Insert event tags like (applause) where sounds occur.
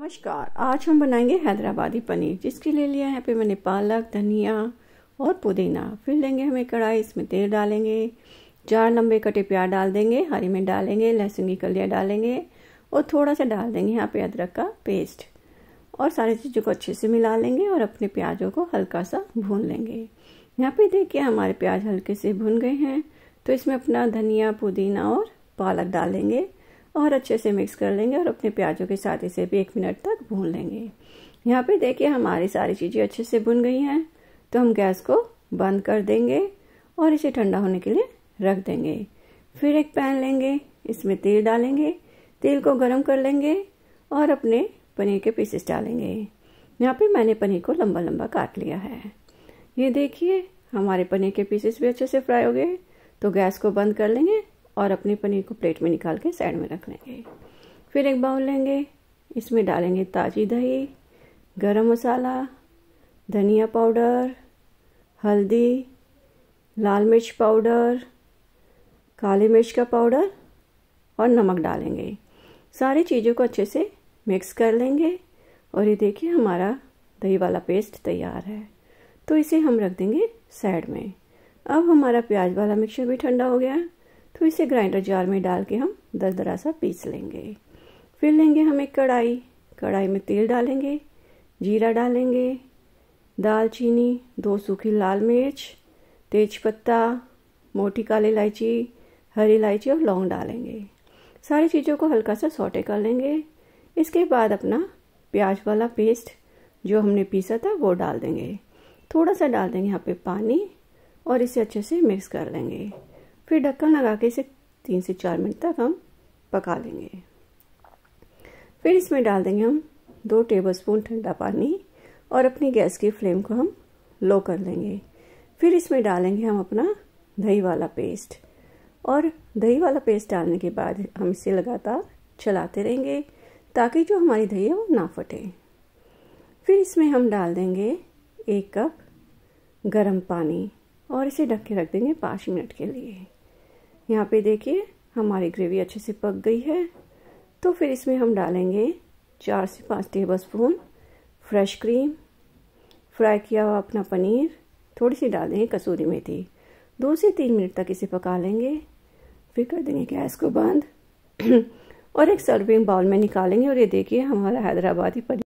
नमस्कार आज हम बनाएंगे हैदराबादी पनीर जिसके लिए लिया है पे मैंने पालक धनिया और पुदीना फिर लेंगे हमें कढ़ाई इसमें तेल डालेंगे चार लंबे कटे प्याज डाल देंगे हरी मिर्च डालेंगे लहसुन की कलियाँ डालेंगे और थोड़ा सा डाल देंगे यहाँ पे अदरक का पेस्ट और सारी चीज़ों को अच्छे से मिला लेंगे और अपने प्याजों को हल्का सा भून लेंगे यहाँ पे देखिए हमारे प्याज हल्के से भून गए हैं तो इसमें अपना धनिया पुदीना और पालक डालेंगे और अच्छे से मिक्स कर लेंगे और अपने प्याजों के साथ इसे भी एक मिनट तक भून लेंगे यहाँ पे देखिए हमारी सारी चीज़ें अच्छे से भुन गई हैं तो हम गैस को बंद कर देंगे और इसे ठंडा होने के लिए रख देंगे फिर एक पैन लेंगे इसमें तेल डालेंगे तेल को गर्म कर लेंगे और अपने पनीर के पीसेस डालेंगे यहाँ पे मैंने पनीर को लंबा लंबा काट लिया है ये देखिए हमारे पनीर के पीसेस भी अच्छे से फ्राई हो गए तो गैस को बंद कर लेंगे और अपने पनीर को प्लेट में निकाल के साइड में रख लेंगे फिर एक बाउल लेंगे इसमें डालेंगे ताज़ी दही गरम मसाला धनिया पाउडर हल्दी लाल मिर्च पाउडर काली मिर्च का पाउडर और नमक डालेंगे सारी चीज़ों को अच्छे से मिक्स कर लेंगे और ये देखिए हमारा दही वाला पेस्ट तैयार है तो इसे हम रख देंगे साइड में अब हमारा प्याज वाला मिक्सचर भी ठंडा हो गया है तो इसे ग्राइंडर जार में डाल के हम दर दरा सा पीस लेंगे फिर लेंगे हम एक कढ़ाई कढ़ाई में तेल डालेंगे जीरा डालेंगे दालचीनी दो सूखी लाल मिर्च तेजपत्ता मोटी काली इलायची हरी इलायची और लौंग डालेंगे सारी चीज़ों को हल्का सा सोटे कर लेंगे इसके बाद अपना प्याज वाला पेस्ट जो हमने पीसा था वो डाल देंगे थोड़ा सा डाल देंगे यहाँ पे पानी और इसे अच्छे से मिक्स कर लेंगे फिर ढक्कन लगा के इसे तीन से चार मिनट तक हम पका लेंगे फिर इसमें डाल देंगे हम दो टेबलस्पून ठंडा पानी और अपनी गैस की फ्लेम को हम लो कर लेंगे फिर इसमें डालेंगे हम अपना दही वाला पेस्ट और दही वाला पेस्ट डालने के बाद हम इसे लगातार चलाते रहेंगे ताकि जो हमारी दही है वो ना फटे फिर इसमें हम डाल देंगे एक कप गरम पानी और इसे ढक के रख देंगे पाँच मिनट के लिए यहाँ पे देखिए हमारी ग्रेवी अच्छे से पक गई है तो फिर इसमें हम डालेंगे चार से पाँच tablespoon fresh cream fry किया हुआ अपना पनीर थोड़ी सी डाल देंगे कसूरी मेथी दो से तीन मिनट तक इसे पका लेंगे फिर कर देंगे गैस को बंद (clears throat) और एक सर्विंग बाउल में निकालेंगे और ये देखिए हमारा हैदराबादी पनीर